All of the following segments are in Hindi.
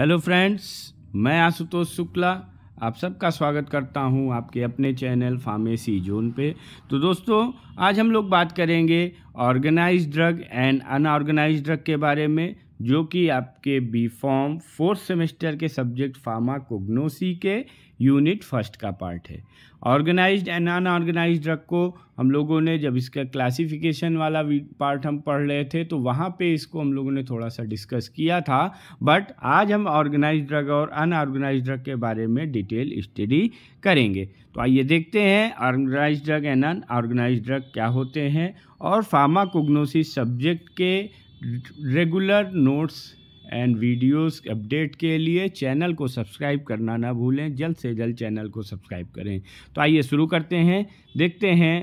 हेलो फ्रेंड्स मैं आशुतोष शुक्ला आप सबका स्वागत करता हूं आपके अपने चैनल फार्मेसी जोन पे तो दोस्तों आज हम लोग बात करेंगे organise drug and unorganise drug के बारे में जो कि आपके बी फॉर्म फोर्थ सेमेस्टर के सब्जेक्ट फार्माकोग्नोसी के यूनिट फर्स्ट का पार्ट है ऑर्गेनाइज्ड एंड अनऑर्गेनाइज ड्रग को हम लोगों ने जब इसका क्लासिफिकेशन वाला पार्ट हम पढ़ रहे थे तो वहाँ पे इसको हम लोगों ने थोड़ा सा डिस्कस किया था बट आज हम ऑर्गेनाइज ड्रग और अनऑर्गेनाइज ड्रग के बारे में डिटेल स्टडी करेंगे तो आइए देखते हैं organise drug and unorganise drug क्या होते हैं और फार्माकोग्नोसिस सब्जेक्ट के regular notes and videos update के लिए चैनल को सब्सक्राइब करना ना भूलें जल्द से जल्द चैनल को सब्सक्राइब करें तो आइए शुरू करते हैं देखते हैं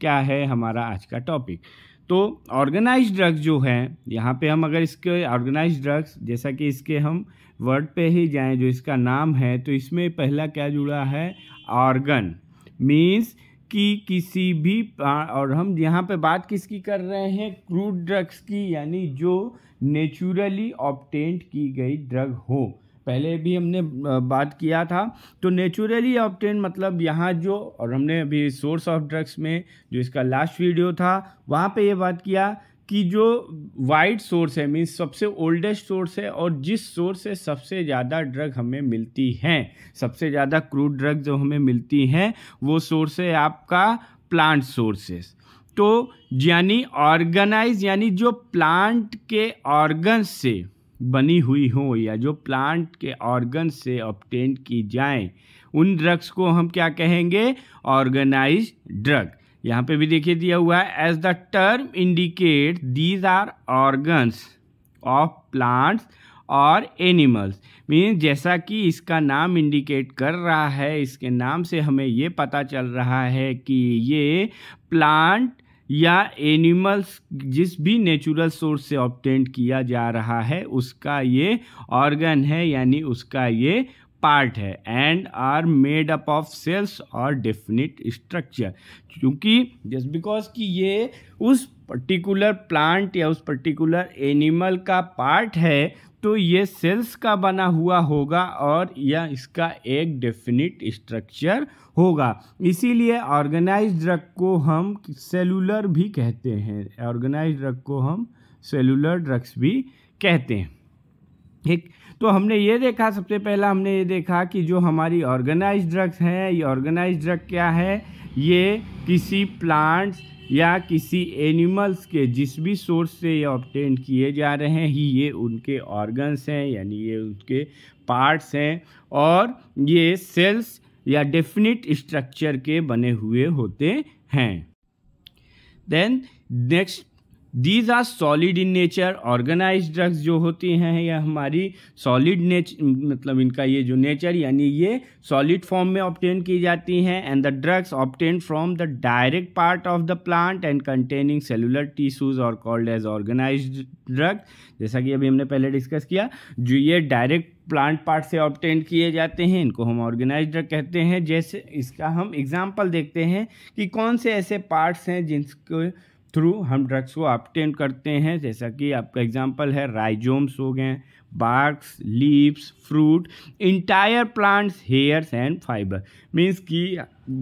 क्या है हमारा आज का टॉपिक तो ऑर्गेनाइज ड्रग्स जो हैं यहाँ पे हम अगर इसके ऑर्गेनाइज ड्रग्स जैसा कि इसके हम वर्ड पे ही जाएं जो इसका नाम है तो इसमें पहला क्या जुड़ा है ऑर्गन मीन्स कि किसी भी और हम यहाँ पे बात किसकी कर रहे हैं क्रूड ड्रग्स की यानी जो नेचुरली ऑप्टेंट की गई ड्रग हो पहले भी हमने बात किया था तो नेचुरली ऑप्टेन मतलब यहाँ जो और हमने अभी सोर्स ऑफ ड्रग्स में जो इसका लास्ट वीडियो था वहाँ पे ये बात किया कि जो वाइड सोर्स है मीन्स सबसे ओल्डेस्ट सोर्स है और जिस सोर्स से सबसे ज़्यादा ड्रग हमें मिलती हैं सबसे ज़्यादा क्रूड ड्रग जो हमें मिलती हैं वो सोर्स है आपका प्लांट सोर्सेस तो यानी ऑर्गेनाइज यानी जो प्लांट के ऑर्गन से बनी हुई हो या जो प्लांट के ऑर्गन से ऑप्टेंट की जाएं उन ड्रग्स को हम क्या कहेंगे ऑर्गेनाइज ड्रग यहाँ पे भी देखिए दिया हुआ है as the term indicate these are organs of plants और एनिमल्स मीन जैसा कि इसका नाम इंडिकेट कर रहा है इसके नाम से हमें ये पता चल रहा है कि ये प्लांट या एनिमल्स जिस भी नेचुरल सोर्स से ऑप्टेंट किया जा रहा है उसका ये ऑर्गन है यानी उसका ये पार्ट है and are made up of cells और डेफिनेट स्ट्रक्चर क्योंकि जस्ट बिकॉज कि ये उस पर्टिकुलर प्लांट या उस पर्टिकुलर एनिमल का पार्ट है तो ये सेल्स का बना हुआ होगा और यह इसका एक डेफिनेट स्ट्रक्चर होगा इसीलिए ऑर्गेनाइज ड्रग को हम सेलुलर भी कहते हैं ऑर्गेनाइज ड्रग को हम सेलुलर ड्रग्स भी कहते हैं एक तो हमने ये देखा सबसे पहला हमने ये देखा कि जो हमारी ऑर्गेनाइज ड्रग्स हैं ये ऑर्गेनाइज ड्रग क्या है ये किसी प्लांट्स या किसी एनिमल्स के जिस भी सोर्स से ये ऑप्टेन किए जा रहे हैं ये उनके ऑर्गन्स हैं यानी ये उनके पार्ट्स हैं और ये सेल्स या डेफिनेट स्ट्रक्चर के बने हुए होते हैं then next these are solid in nature organise drugs जो होती हैं यह हमारी सॉलिड नेच मतलब इनका ये जो नेचर यानी ये सॉलिड फॉर्म में ऑप्टेन की जाती हैं and the drugs obtain from the direct part of the plant and containing cellular tissues और कॉल्ड एज ऑर्गेनाइज ड्रग जैसा कि अभी हमने पहले डिस्कस किया जो ये डायरेक्ट प्लांट पार्ट से ऑप्टेंट किए जाते हैं इनको हम ऑर्गेनाइज ड्रग कहते हैं जैसे इसका हम एग्जाम्पल देखते हैं कि कौन से ऐसे पार्ट्स हैं जिनको थ्रू हम ड्रग्स को ऑप्टेन करते हैं जैसा कि आपका एग्जाम्पल है राइजोम्स हो गए barks leaves fruit entire plants hairs and fibre means कि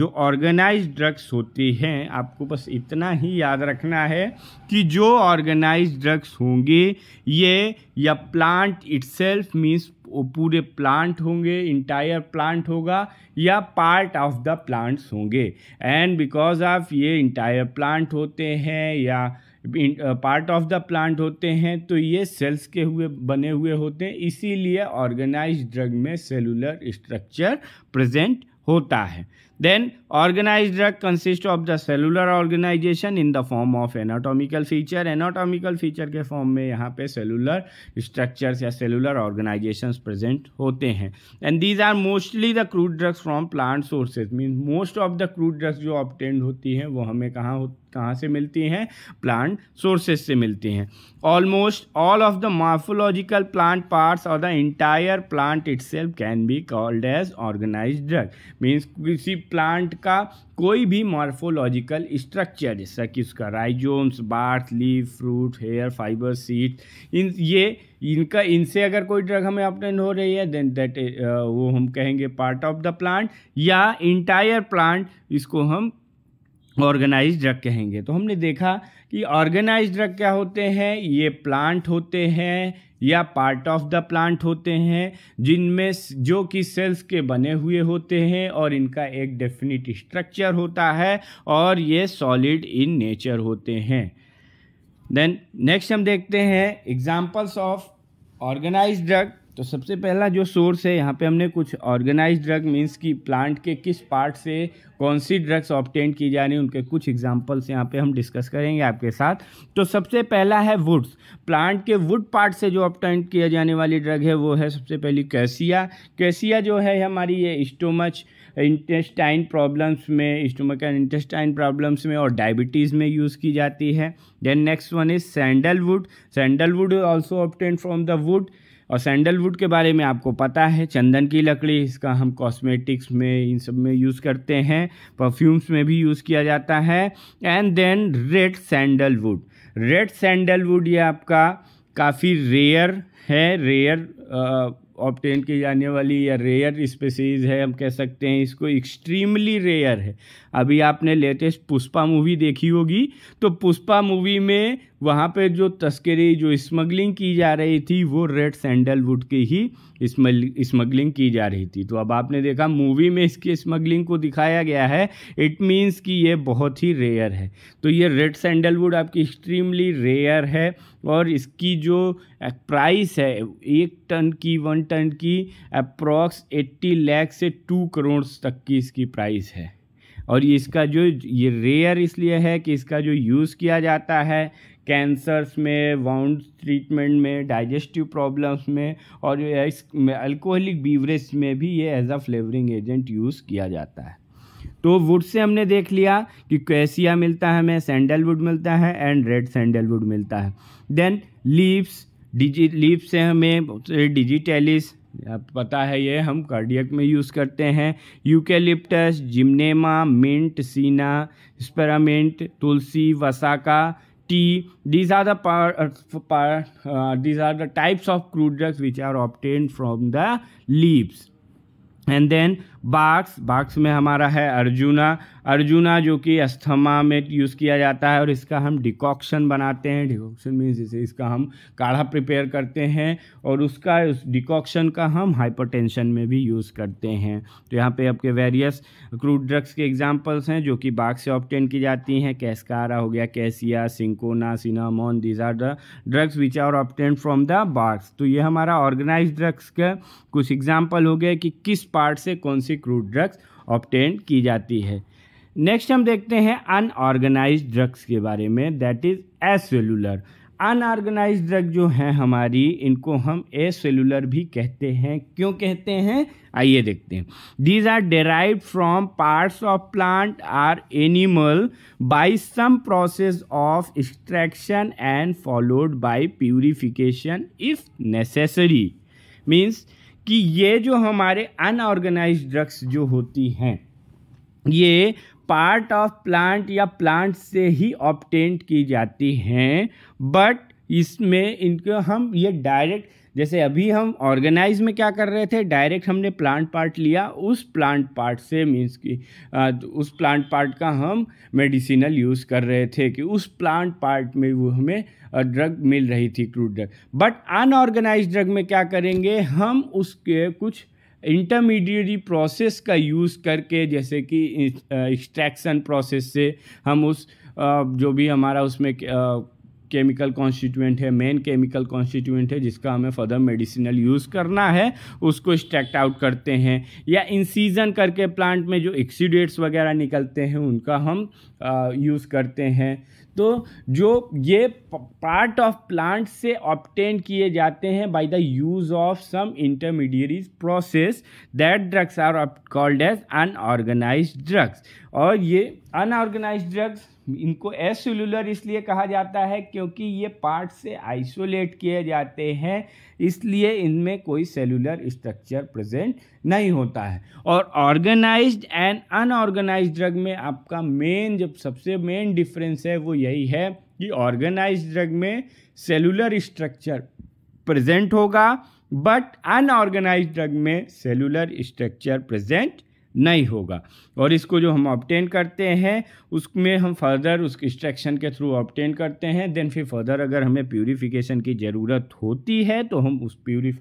जो ऑर्गेनाइज ड्रग्स होते हैं आपको बस इतना ही याद रखना है कि जो ऑर्गेनाइज ड्रग्स होंगे ये या प्लांट सेल्फ मीन्स पूरे प्लांट होंगे इंटायर प्लांट होगा या पार्ट ऑफ द प्लांट्स होंगे एंड बिकॉज ऑफ ये इंटायर प्लांट होते हैं या पार्ट ऑफ द प्लांट होते हैं तो ये सेल्स के हुए बने हुए होते हैं इसीलिए ऑर्गेनाइज ड्रग में सेलुलर स्ट्रक्चर प्रेजेंट होता है Then organized drug consists of the cellular organization in the form of anatomical feature. Anatomical feature के फॉर्म में यहाँ पे cellular structures या cellular organizations present होते हैं And these are mostly the crude drugs from plant sources. Means most of the crude drugs जो obtained होती हैं वो हमें कहाँ कहाँ से मिलती हैं प्लांट सोर्सेज से मिलती हैं almost all of the morphological plant parts और the entire plant it can be called as organise drug means किसी प्लांट का कोई भी मॉर्फोलॉजिकल स्ट्रक्चर जैसा कि उसका rhizomes bark leaf fruit hair fibre seed इन ये इनका इनसे अगर कोई ड्रग हमें अपटेन हो रही है देन दैट uh, वो हम कहेंगे पार्ट ऑफ द प्लांट या इंटायर प्लांट इसको हम ऑर्गेनाइज ड्रग कहेंगे तो हमने देखा कि ऑर्गेनाइज ड्रग क्या होते हैं ये प्लांट होते हैं या पार्ट ऑफ द प्लांट होते हैं जिनमें जो कि सेल्स के बने हुए होते हैं और इनका एक डेफिनेट स्ट्रक्चर होता है और ये सॉलिड इन नेचर होते हैं देन नेक्स्ट हम देखते हैं एग्जाम्पल्स ऑफ ऑर्गेनाइज ड्रग तो सबसे पहला जो सोर्स है यहाँ पे हमने कुछ ऑर्गेनाइज ड्रग मीन्स कि प्लांट के किस पार्ट से कौन सी ड्रग्स ऑप्टेंट की जा रही उनके कुछ एग्जांपल्स यहाँ पे हम डिस्कस करेंगे आपके साथ तो सबसे पहला है वुड्स प्लांट के वुड पार्ट से जो ऑप्टेंट किया जाने वाली ड्रग है वो है सबसे पहली कैसिया कैसिया जो है हमारी ये स्टोमच इंटेस्टाइन प्रॉब्लम्स में स्टोमक एंड इंटेस्टाइन प्रॉब्लम्स में और डायबिटीज़ में यूज़ की जाती है then next one is sandalwood sandalwood also obtained from the wood और सैंडलवुड के बारे में आपको पता है चंदन की लकड़ी इसका हम कॉस्मेटिक्स में इन सब में यूज़ करते हैं परफ्यूम्स में भी यूज़ किया जाता है and then red sandalwood red sandalwood ये आपका काफ़ी रेयर है रेयर ऑप्टेन की जाने वाली या रेयर स्पेसीज़ है हम कह सकते हैं इसको एक्सट्रीमली रेयर है अभी आपने लेटेस्ट पुष्पा मूवी देखी होगी तो पुष्पा मूवी में वहाँ पे जो तस्करी जो स्मगलिंग की जा रही थी वो रेड सैंडलवुड की ही स्मगलिंग की जा रही थी तो अब आपने देखा मूवी में इसकी स्मगलिंग को दिखाया गया है इट मीन्स कि ये बहुत ही रेयर है तो ये रेड सैंडलवुड आपकी एक्सट्रीमली रेयर है और इसकी जो प्राइस है एक टन की वन टन की अप्रॉक्स एट्टी लैख से टू करोड़ तक की इसकी प्राइस है और इसका जो ये रेयर इसलिए है कि इसका जो यूज़ किया जाता है कैंसर्स में वाउंड ट्रीटमेंट में डाइजेस्टिव प्रॉब्लम्स में और अल्कोहलिक बीवरेज में भी ये as a flavouring agent use किया जाता है तो वुड से हमने देख लिया कि कैसिया मिलता है हमें सैंडलवुड मिलता है एंड रेड सैंडलवुड मिलता है देन लीव्स डिजी लीव्स से हमें डिजिटेलिस पता है ये हम कार्डियक में यूज़ करते हैं eucalyptus gymnema mint senna spearmint tulsi vasaka tea these are the par, uh, par uh, these are the types of crude drugs which are obtained from the leaves and then barks barks में हमारा है अर्जुना अर्जुना जो कि अस्थमा में यूज़ किया जाता है और इसका हम डिकॉक्शन बनाते हैं डिकॉक्शन मीन्स जैसे इसका हम काढ़ा प्रिपेयर करते हैं और उसका उस डिकॉक्शन का हम हाइपरटेंशन में भी यूज़ करते हैं तो यहाँ पे आपके वेरियस क्रूड ड्रग्स के एग्जाम्पल्स हैं जो कि बाग से ऑप्टेन की जाती हैं कैसकारा हो गया cassia cinchona cinnamon these are the drugs which are obtain from the barks तो ये हमारा ऑर्गेनाइज ड्रग्स का कुछ एग्जाम्पल हो गया कि किस पार्ट से कौन सी से क्रूड ड्रग्स ऑप्टेंड की जाती है नेक्स्ट हम देखते हैं अनऑर्गेनाइज ड्रग्स के बारे में that is cellular unorganise drug जो हैं हमारी इनको हम सेलुलर भी कहते हैं क्यों कहते हैं आइए देखते हैं these are derive from parts of plant are animal by some process of extraction and followed by purification if necessary means कि ये जो हमारे अनऑर्गेनाइज ड्रग्स जो होती हैं ये पार्ट ऑफ प्लांट या प्लांट से ही ऑप्टेंट की जाती हैं बट इसमें इनको हम ये डायरेक्ट जैसे अभी हम ऑर्गेनाइज में क्या कर रहे थे डायरेक्ट हमने प्लांट पार्ट लिया उस प्लांट पार्ट से मीन्स आ, उस प्लांट पार्ट का हम मेडिसिनल यूज़ कर रहे थे कि उस प्लांट पार्ट में वो हमें ड्रग मिल रही थी crude drug but unorganise drug में क्या करेंगे हम उसके कुछ इंटरमीडिएटरी प्रोसेस का यूज़ करके जैसे कि एक्सट्रैक्शन प्रोसेस से हम उस जो भी हमारा उसमें केमिकल कॉन्स्टिट्यूएंट है मेन केमिकल कॉन्स्टिट्यूएंट है जिसका हमें फर्दर मेडिसिनल यूज़ करना है उसको स्ट्रैक्ट आउट करते हैं या इंसीजन करके प्लांट में जो एक्सीडेट्स वगैरह निकलते हैं उनका हम यूज़ करते हैं तो जो ये पार्ट ऑफ प्लांट से ऑप्टेन किए जाते हैं by the use of some intermediaries process that drugs are called as unorganise drugs और ये अनऑर्गेनाइज ड्रग्स इनको एसेलुलर इसलिए कहा जाता है क्योंकि ये पार्ट से आइसोलेट किए जाते हैं इसलिए इनमें कोई सेलुलर स्ट्रक्चर प्रेजेंट नहीं होता है और ऑर्गेनाइज्ड एंड अनऑर्गेनाइज्ड ड्रग में आपका मेन जब सबसे मेन डिफरेंस है वो यही है कि ऑर्गेनाइज्ड ड्रग में सेलुलर स्ट्रक्चर प्रेजेंट होगा बट अनऑर्गेनाइज्ड ड्रग में सेलुलर स्ट्रक्चर प्रेजेंट नहीं होगा और इसको जो हम ऑप्टेन करते हैं उसमें हम फर्दर उस इंस्ट्रक्शन के थ्रू ऑप्टेन करते हैं देन फिर फर्दर अगर हमें प्योरीफिकेशन की ज़रूरत होती है तो हम उस प्योरी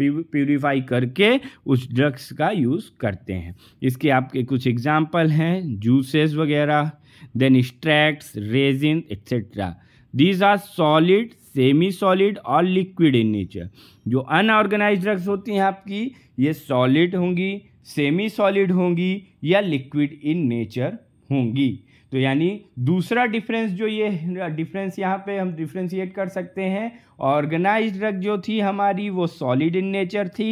प्योरीफाई करके उस ड्रग्स का यूज़ करते हैं इसके आपके कुछ एग्जाम्पल हैं जूसेस वगैरह then extracts resin etcetera these are solid semi solid और लिक्विड इन नेचर जो अनऑर्गेनाइज ड्रग्स होती हैं आपकी ये सॉलिड होंगी सेमी सॉलिड होंगी या लिक्विड इन नेचर होंगी तो यानी दूसरा डिफरेंस जो ये डिफरेंस यहाँ पे हम डिफ्रेंशिएट कर सकते हैं ऑर्गेनाइज ड्रग जो थी हमारी वो सॉलिड इन नेचर थी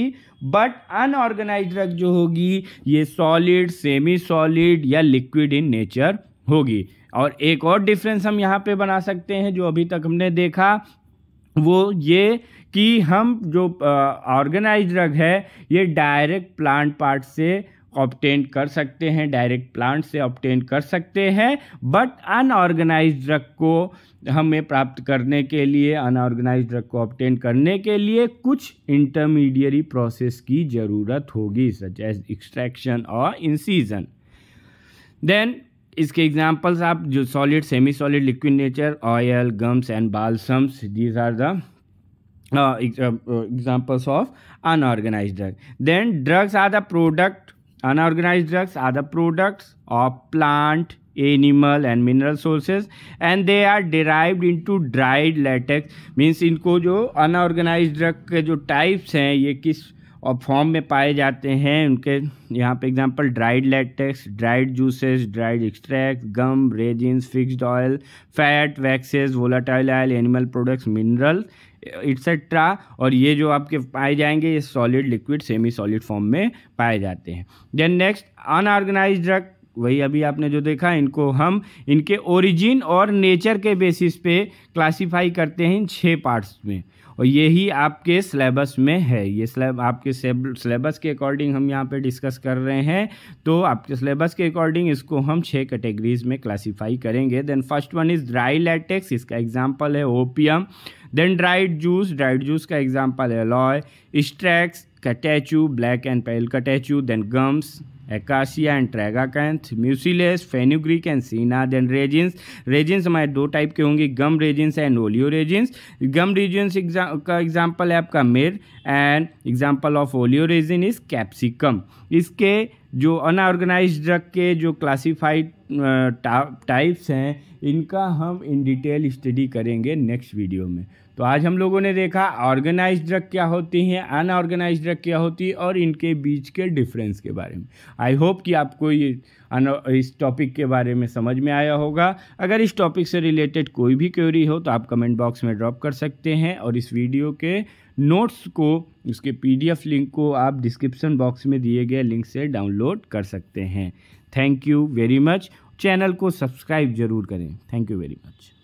बट अनऑर्गेनाइज ड्रग जो होगी ये सॉलिड सेमी सॉलिड या लिक्विड इन नेचर होगी और एक और डिफरेंस हम यहाँ पे बना सकते हैं जो अभी तक हमने देखा वो ये कि हम जो ऑर्गेनाइज ड्रग है ये डायरेक्ट प्लांट पार्ट से ऑप्टेन कर सकते हैं डायरेक्ट प्लांट से ऑप्टेन कर सकते हैं बट अनऑर्गेनाइज ड्रग को हमें प्राप्त करने के लिए अनऑर्गेनाइज ड्रग को ऑप्टेन करने के लिए कुछ इंटरमीडियरी प्रोसेस की ज़रूरत होगी सच एज एक्सट्रैक्शन और इंसीजन देन इसके एग्जाम्पल्स आप जो solid semi solid liquid nature oil gums and balsams these are the examples uh, e, uh, uh, examples of unorganized drug then drugs are the product unorganized drugs are the products of plant animal and mineral sources and they are into dried latex means इनको जो अनऑर्गेनाइज ड्रग के जो टाइप्स हैं ये किस और फॉर्म में पाए जाते हैं उनके यहाँ पे example dried latex dried juices dried extract gum resins fixed oil fat waxes volatile oil animal products mineral etcetera और ये जो आपके पाए जाएंगे ये solid liquid semi solid form में पाए जाते हैं देन नेक्स्ट अनऑर्गेनाइज ड्रग वही अभी आपने जो देखा इनको हम इनके ओरिजिन और नेचर के बेसिस पे क्लासिफाई करते हैं इन छः पार्ट्स में और यही आपके सिलेबस में है ये स्लेब आपके सिलेबस के अकॉर्डिंग हम यहाँ पे डिस्कस कर रहे हैं तो आपके सिलेबस के अकॉर्डिंग इसको हम छः कैटेगरीज में क्लासिफाई करेंगे then first one is dry latex इसका एग्जाम्पल है opium then dried juice dried juice का एग्जाम्पल है लॉय storax catechu black and pale catechu then gums acacia and कैंथ mucilages fenugreek and senna then resins resins हमारे दो टाइप के होंगे gum resins and oleo resins gum resins exam का एग्जाम्पल है आपका myrrh and example of oleo resin is capsicum इसके जो अनऑर्गेनाइज ड्रग के जो क्लासीफाइड टाइप्स uh, हैं इनका हम इन डिटेल स्टडी करेंगे नेक्स्ट वीडियो में तो आज हम लोगों ने देखा ऑर्गेनाइज ड्रग क्या होती हैं अनऑर्गेनाइज ड्रग क्या होती है और इनके बीच के डिफरेंस के बारे में आई होप कि आपको ये इस टॉपिक के बारे में समझ में आया होगा अगर इस टॉपिक से रिलेटेड कोई भी क्वेरी हो तो आप कमेंट बॉक्स में ड्रॉप कर सकते हैं और इस वीडियो के नोट्स को उसके पी लिंक को आप डिस्क्रिप्सन बॉक्स में दिए गए लिंक से डाउनलोड कर सकते हैं thank you very much channel को सब्सक्राइब जरूर करें थैंक यू वेरी मच